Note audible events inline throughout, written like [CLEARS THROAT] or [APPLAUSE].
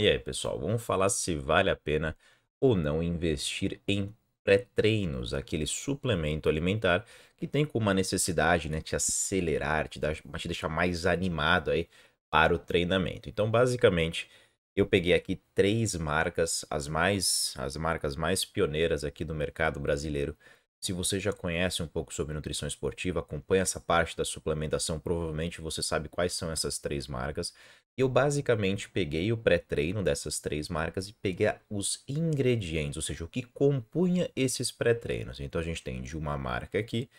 E aí, pessoal, vamos falar se vale a pena ou não investir em pré-treinos, aquele suplemento alimentar que tem como uma necessidade, né, te acelerar, te, dar, te deixar mais animado aí para o treinamento. Então, basicamente, eu peguei aqui três marcas, as mais as marcas mais pioneiras aqui do mercado brasileiro. Se você já conhece um pouco sobre nutrição esportiva, acompanha essa parte da suplementação, provavelmente você sabe quais são essas três marcas. Eu basicamente peguei o pré-treino dessas três marcas e peguei os ingredientes, ou seja, o que compunha esses pré-treinos. Então a gente tem de uma marca aqui,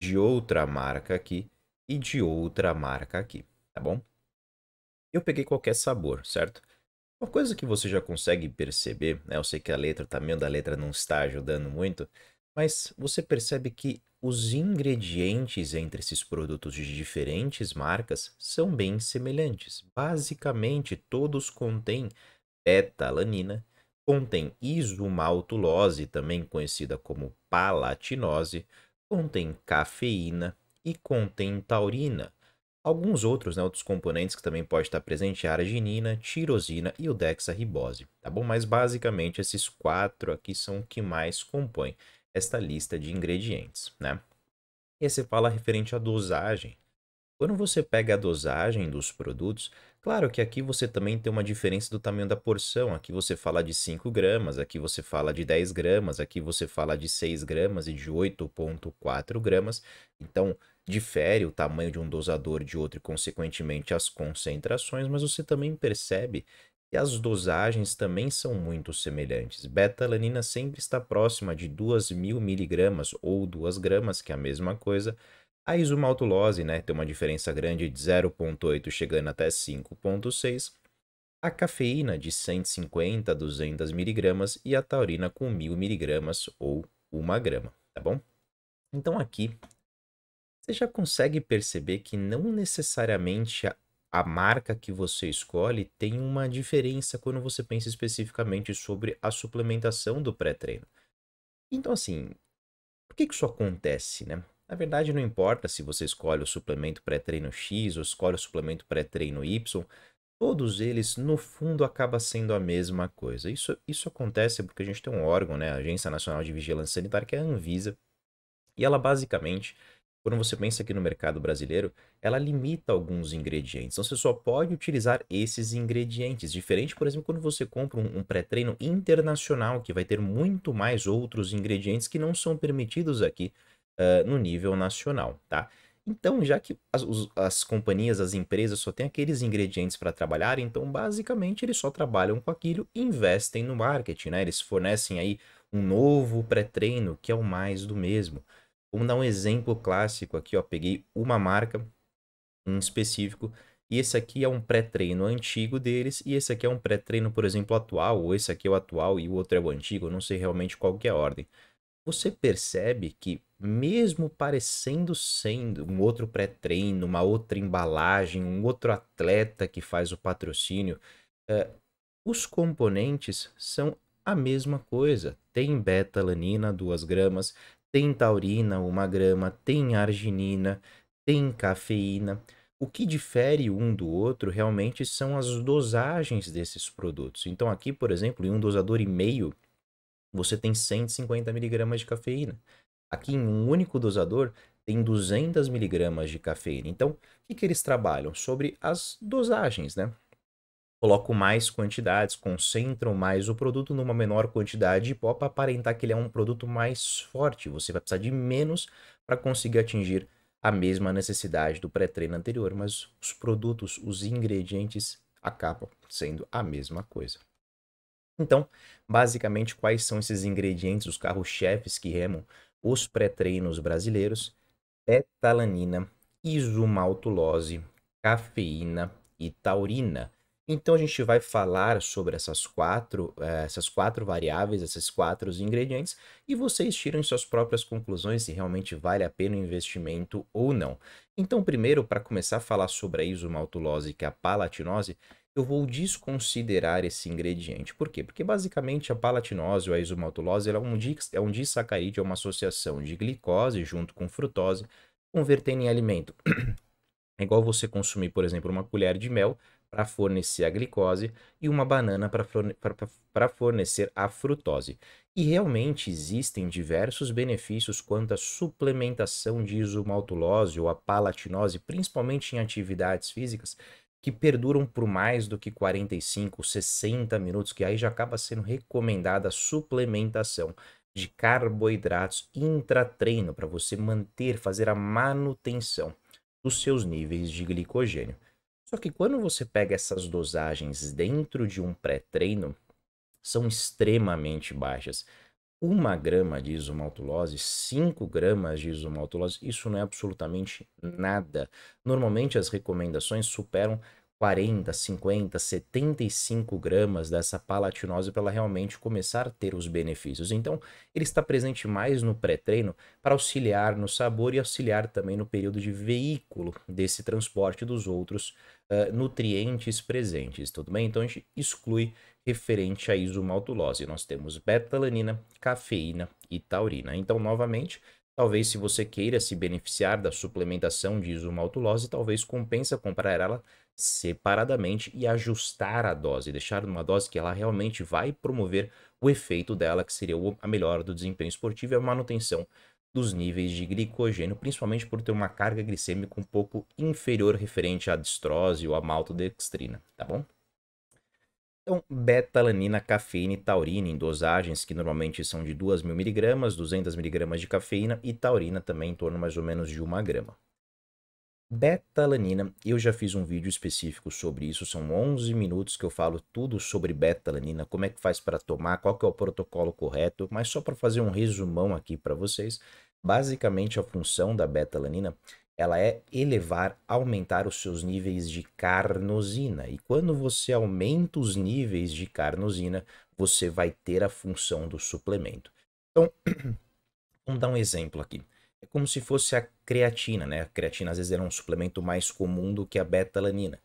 de outra marca aqui e de outra marca aqui, tá bom? Eu peguei qualquer sabor, certo? Uma coisa que você já consegue perceber, né? eu sei que a letra, o tamanho da letra não está ajudando muito, mas você percebe que os ingredientes entre esses produtos de diferentes marcas são bem semelhantes. Basicamente, todos contêm beta-alanina, contém isomaltulose, também conhecida como palatinose, contém cafeína e contém taurina. Alguns outros, né, outros componentes que também pode estar presente é a arginina, tirosina e o dexaribose, tá bom? Mas basicamente esses quatro aqui são o que mais compõem esta lista de ingredientes, né? E aí você fala referente à dosagem. Quando você pega a dosagem dos produtos, claro que aqui você também tem uma diferença do tamanho da porção. Aqui você fala de 5 gramas, aqui você fala de 10 gramas, aqui você fala de 6 gramas e de 8,4 gramas. Então, difere o tamanho de um dosador de outro e, consequentemente, as concentrações, mas você também percebe e as dosagens também são muito semelhantes. Beta-alanina sempre está próxima de 2.000 miligramas ou 2 gramas, que é a mesma coisa. A isomaltulose né, tem uma diferença grande de 0,8 chegando até 5,6. A cafeína de 150 a 200 miligramas e a taurina com 1.000 miligramas ou 1 grama, tá bom? Então aqui você já consegue perceber que não necessariamente a marca que você escolhe tem uma diferença quando você pensa especificamente sobre a suplementação do pré-treino. Então, assim, por que, que isso acontece, né? Na verdade, não importa se você escolhe o suplemento pré-treino X ou escolhe o suplemento pré-treino Y, todos eles, no fundo, acaba sendo a mesma coisa. Isso, isso acontece porque a gente tem um órgão, né, a Agência Nacional de Vigilância Sanitária, que é a Anvisa, e ela basicamente quando você pensa aqui no mercado brasileiro, ela limita alguns ingredientes. Então você só pode utilizar esses ingredientes. Diferente, por exemplo, quando você compra um, um pré-treino internacional, que vai ter muito mais outros ingredientes que não são permitidos aqui uh, no nível nacional, tá? Então, já que as, as companhias, as empresas só têm aqueles ingredientes para trabalhar, então basicamente eles só trabalham com aquilo e investem no marketing, né? Eles fornecem aí um novo pré-treino que é o mais do mesmo. Vamos dar um exemplo clássico aqui, ó. Peguei uma marca em específico e esse aqui é um pré-treino antigo deles e esse aqui é um pré-treino, por exemplo, atual, ou esse aqui é o atual e o outro é o antigo, eu não sei realmente qual que é a ordem. Você percebe que mesmo parecendo sendo um outro pré-treino, uma outra embalagem, um outro atleta que faz o patrocínio, eh, os componentes são a mesma coisa. Tem beta-alanina, 2 gramas, tem taurina, uma grama, tem arginina, tem cafeína. O que difere um do outro realmente são as dosagens desses produtos. Então, aqui, por exemplo, em um dosador e meio, você tem 150 miligramas de cafeína. Aqui, em um único dosador, tem 200 miligramas de cafeína. Então, o que, que eles trabalham? Sobre as dosagens, né? coloco mais quantidades, concentro mais o produto numa menor quantidade para aparentar que ele é um produto mais forte. Você vai precisar de menos para conseguir atingir a mesma necessidade do pré-treino anterior, mas os produtos, os ingredientes acabam sendo a mesma coisa. Então, basicamente, quais são esses ingredientes, os carros-chefes que remam os pré-treinos brasileiros? Betalanina, isomaltulose, cafeína e taurina. Então a gente vai falar sobre essas quatro, eh, essas quatro variáveis, esses quatro ingredientes, e vocês tiram suas próprias conclusões se realmente vale a pena o investimento ou não. Então, primeiro, para começar a falar sobre a isomaltulose, que é a palatinose, eu vou desconsiderar esse ingrediente. Por quê? Porque basicamente a palatinose ou a isomaltulose ela é um disacarídeo, é, é uma associação de glicose junto com frutose, convertendo em alimento. É igual você consumir, por exemplo, uma colher de mel, para fornecer a glicose e uma banana para fornecer a frutose. E realmente existem diversos benefícios quanto à suplementação de isomaltulose ou a palatinose, principalmente em atividades físicas, que perduram por mais do que 45, 60 minutos, que aí já acaba sendo recomendada a suplementação de carboidratos intratreino para você manter, fazer a manutenção dos seus níveis de glicogênio. Só que quando você pega essas dosagens dentro de um pré-treino, são extremamente baixas. Uma grama de isomaltulose, 5 gramas de isomaltulose, isso não é absolutamente nada. Normalmente as recomendações superam 40, 50, 75 gramas dessa palatinose para ela realmente começar a ter os benefícios. Então, ele está presente mais no pré-treino para auxiliar no sabor e auxiliar também no período de veículo desse transporte dos outros uh, nutrientes presentes, tudo bem? Então, a gente exclui referente à isomaltulose. Nós temos betalanina, cafeína e taurina. Então, novamente, Talvez se você queira se beneficiar da suplementação de isomaltulose, talvez compensa comprar ela separadamente e ajustar a dose, deixar numa dose que ela realmente vai promover o efeito dela, que seria a melhora do desempenho esportivo e é a manutenção dos níveis de glicogênio, principalmente por ter uma carga glicêmica um pouco inferior referente à distrose ou à maltodextrina, tá bom? Então, beta-alanina, cafeína e taurina em dosagens que normalmente são de 2.000mg, 200mg de cafeína e taurina também em torno mais ou menos de 1 grama. Beta-alanina, eu já fiz um vídeo específico sobre isso, são 11 minutos que eu falo tudo sobre beta-alanina, como é que faz para tomar, qual que é o protocolo correto, mas só para fazer um resumão aqui para vocês, basicamente a função da beta-alanina ela é elevar, aumentar os seus níveis de carnosina. E quando você aumenta os níveis de carnosina, você vai ter a função do suplemento. Então, [CLEARS THROAT] vamos dar um exemplo aqui. É como se fosse a creatina, né? A creatina às vezes era um suplemento mais comum do que a betalanina.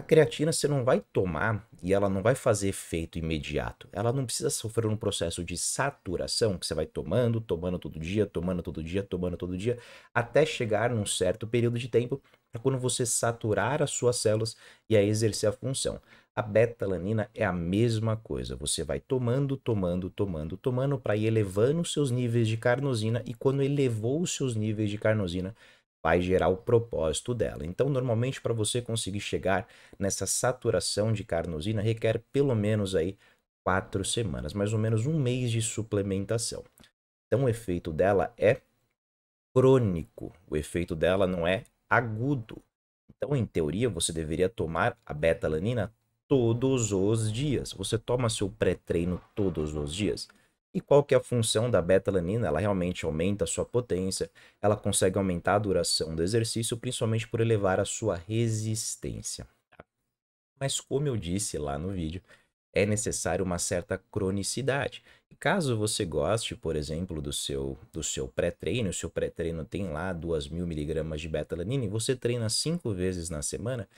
A creatina você não vai tomar e ela não vai fazer efeito imediato. Ela não precisa sofrer um processo de saturação que você vai tomando, tomando todo dia, tomando todo dia, tomando todo dia, até chegar num certo período de tempo para quando você saturar as suas células e aí exercer a função. A betalanina é a mesma coisa. Você vai tomando, tomando, tomando, tomando para ir elevando os seus níveis de carnosina e quando elevou os seus níveis de carnosina, vai gerar o propósito dela. Então, normalmente, para você conseguir chegar nessa saturação de carnosina, requer pelo menos aí quatro semanas, mais ou menos um mês de suplementação. Então, o efeito dela é crônico, o efeito dela não é agudo. Então, em teoria, você deveria tomar a betalanina todos os dias. Você toma seu pré-treino todos os dias? E qual que é a função da betalanina? Ela realmente aumenta a sua potência, ela consegue aumentar a duração do exercício, principalmente por elevar a sua resistência. Tá? Mas como eu disse lá no vídeo, é necessário uma certa cronicidade. caso você goste, por exemplo, do seu do seu pré-treino, o seu pré-treino tem lá 2.000 miligramas de betalanina e você treina cinco vezes na semana,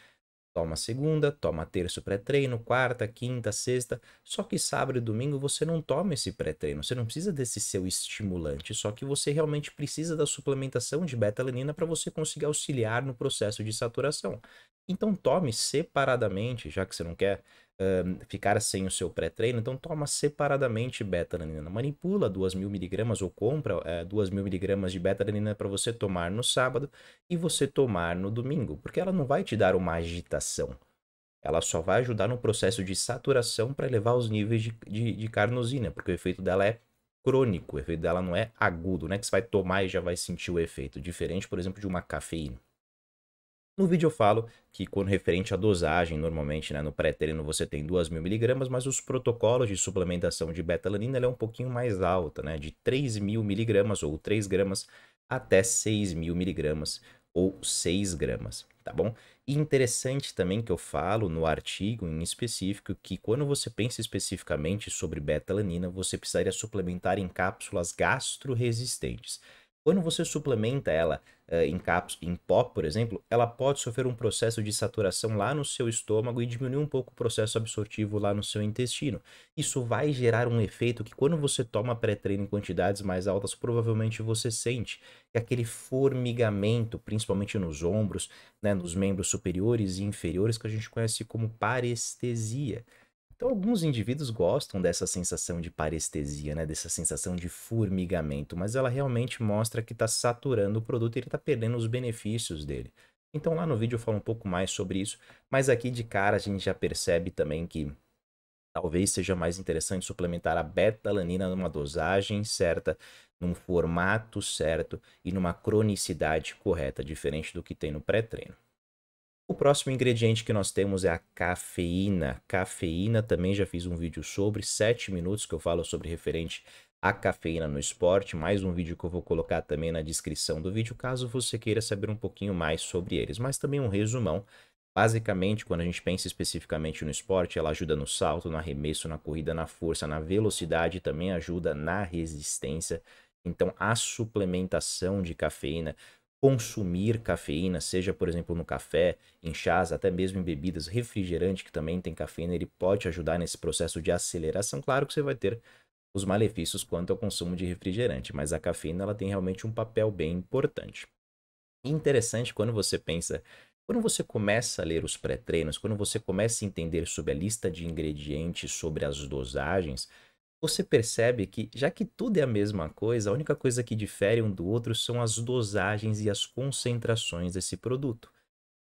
Toma segunda, toma terça pré-treino, quarta, quinta, sexta. Só que sábado e domingo você não toma esse pré-treino. Você não precisa desse seu estimulante. Só que você realmente precisa da suplementação de beta-alanina para você conseguir auxiliar no processo de saturação. Então tome separadamente, já que você não quer um, ficar sem o seu pré-treino, então toma separadamente beta-alanina. Manipula 2.000mg ou compra é, eh, 2.000mg de beta-alanina para você tomar no sábado e você tomar no domingo, porque ela não vai te dar uma agitação. Ela só vai ajudar no processo de saturação para elevar os níveis de, de, de carnosina, porque o efeito dela é crônico, o efeito dela não é agudo, não é que você vai tomar e já vai sentir o efeito, diferente, por exemplo, de uma cafeína. No vídeo eu falo que quando referente à dosagem, normalmente né, no pré-treino você tem 2.000mg, mas os protocolos de suplementação de betalanina é um pouquinho mais alta, né, de 3.000mg ou 3 gramas até 6.000mg ou 6 gramas, tá bom? interessante também que eu falo no artigo em específico que quando você pensa especificamente sobre betalanina, você precisaria suplementar em cápsulas gastroresistentes. resistentes quando você suplementa ela uh, em, caps, em pó, por exemplo, ela pode sofrer um processo de saturação lá no seu estômago e diminuir um pouco o processo absortivo lá no seu intestino. Isso vai gerar um efeito que quando você toma pré-treino em quantidades mais altas, provavelmente você sente que aquele formigamento, principalmente nos ombros, né, nos membros superiores e inferiores, que a gente conhece como parestesia. Então, alguns indivíduos gostam dessa sensação de parestesia, né? dessa sensação de formigamento, mas ela realmente mostra que está saturando o produto e ele está perdendo os benefícios dele. Então, lá no vídeo eu falo um pouco mais sobre isso, mas aqui de cara a gente já percebe também que talvez seja mais interessante suplementar a betalanina numa dosagem certa, num formato certo e numa cronicidade correta, diferente do que tem no pré-treino. O próximo ingrediente que nós temos é a cafeína. Cafeína também já fiz um vídeo sobre, 7 minutos que eu falo sobre referente à cafeína no esporte, mais um vídeo que eu vou colocar também na descrição do vídeo, caso você queira saber um pouquinho mais sobre eles, mas também um resumão. Basicamente, quando a gente pensa especificamente no esporte, ela ajuda no salto, no arremesso, na corrida, na força, na velocidade, também ajuda na resistência. Então, a suplementação de cafeína consumir cafeína, seja por exemplo no café, em chás, até mesmo em bebidas, refrigerante que também tem cafeína, ele pode ajudar nesse processo de aceleração. Claro que você vai ter os malefícios quanto ao consumo de refrigerante, mas a cafeína ela tem realmente um papel bem importante. Interessante quando você pensa, quando você começa a ler os pré-treinos, quando você começa a entender sobre a lista de ingredientes, sobre as dosagens, você percebe que, já que tudo é a mesma coisa, a única coisa que difere um do outro são as dosagens e as concentrações desse produto.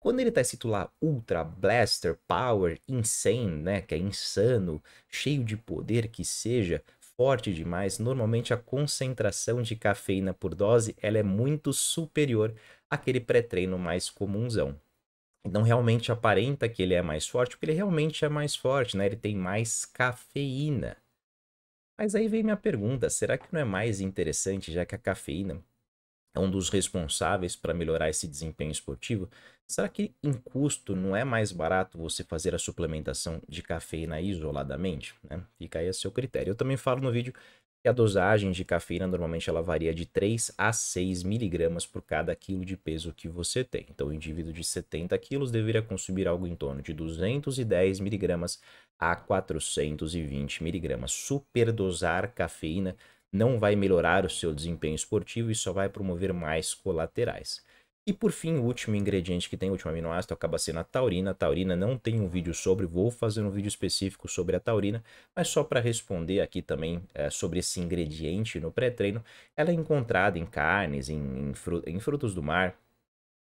Quando ele está escrito lá Ultra Blaster Power Insane, né, que é insano, cheio de poder que seja, forte demais, normalmente a concentração de cafeína por dose ela é muito superior àquele pré-treino mais comunzão. Então realmente aparenta que ele é mais forte, porque ele realmente é mais forte, né? Ele tem mais cafeína. Mas aí vem minha pergunta: será que não é mais interessante, já que a cafeína é um dos responsáveis para melhorar esse desempenho esportivo? Será que em custo não é mais barato você fazer a suplementação de cafeína isoladamente? Né? Fica aí a seu critério. Eu também falo no vídeo que a dosagem de cafeína normalmente ela varia de 3 a 6 miligramas por cada quilo de peso que você tem. Então, o indivíduo de 70 quilos deveria consumir algo em torno de 210 miligramas a 420 miligramas. Superdosar cafeína não vai melhorar o seu desempenho esportivo e só vai promover mais colaterais. E por fim, o último ingrediente que tem, o último aminoácido, acaba sendo a taurina. A taurina não tem um vídeo sobre, vou fazer um vídeo específico sobre a taurina, mas só para responder aqui também é, sobre esse ingrediente no pré-treino, ela é encontrada em carnes, em, em, frutos do mar,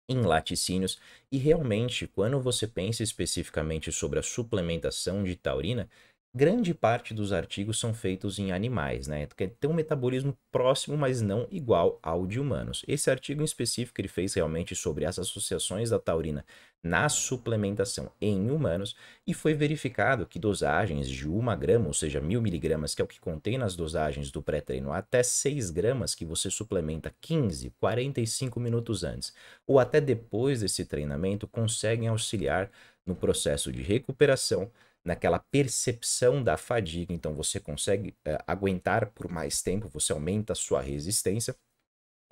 em laticínios, e realmente, quando você pensa especificamente sobre a suplementação de taurina, grande parte dos artigos são feitos em animais, né? Tem um metabolismo próximo, mas não igual ao de humanos. Esse artigo em específico ele fez realmente sobre as associações da taurina na suplementação em humanos e foi verificado que dosagens de 1 grama, ou seja, 1000 miligramas, que é o que contém nas dosagens do pré-treino, até 6 gramas que você suplementa 15, 45 minutos antes ou até depois desse treinamento, conseguem auxiliar no processo de recuperação naquela percepção da fadiga. Então você consegue eh, aguentar por mais tempo, você aumenta a sua resistência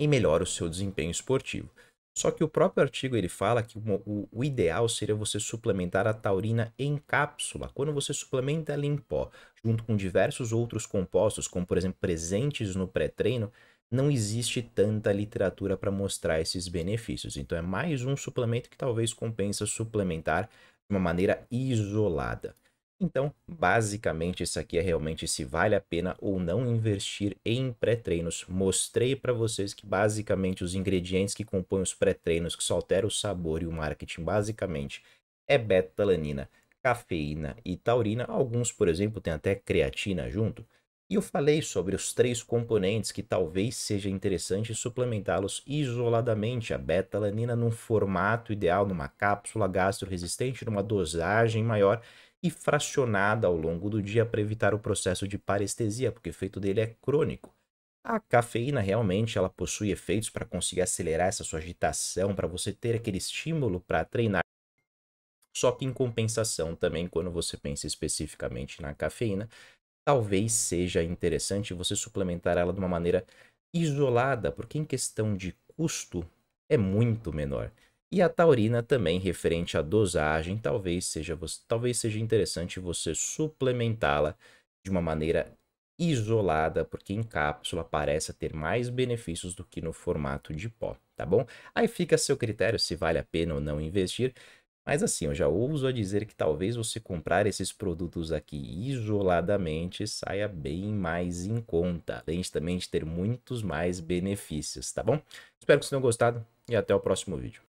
e melhora o seu desempenho esportivo. Só que o próprio artigo ele fala que o, o, ideal seria você suplementar a taurina em cápsula, quando você suplementa ela em pó, junto com diversos outros compostos, como por exemplo presentes no pré-treino, não existe tanta literatura para mostrar esses benefícios. Então é mais um suplemento que talvez compensa suplementar de uma maneira isolada. Então, basicamente, isso aqui é realmente se vale a pena ou não investir em pré-treinos. Mostrei para vocês que basicamente os ingredientes que compõem os pré-treinos, que só altera o sabor e o marketing, basicamente, é betalanina, cafeína e taurina. Alguns, por exemplo, têm até creatina junto. E eu falei sobre os três componentes que talvez seja interessante suplementá-los isoladamente. A betalanina num formato ideal, numa cápsula gastro-resistente, numa dosagem maior e fracionada ao longo do dia para evitar o processo de parestesia, porque o efeito dele é crônico. A cafeína realmente ela possui efeitos para conseguir acelerar essa sua agitação, para você ter aquele estímulo para treinar. Só que em compensação também, quando você pensa especificamente na cafeína, talvez seja interessante você suplementar ela de uma maneira isolada, porque em questão de custo é muito menor. E a taurina também referente à dosagem, talvez seja, talvez seja interessante você suplementá-la de uma maneira isolada, porque em cápsula parece ter mais benefícios do que no formato de pó, tá bom? Aí fica a seu critério se vale a pena ou não investir. Mas assim, eu já ouso a dizer que talvez você comprar esses produtos aqui isoladamente saia bem mais em conta, além de também de ter muitos mais benefícios, tá bom? Espero que vocês tenham gostado e até o próximo vídeo.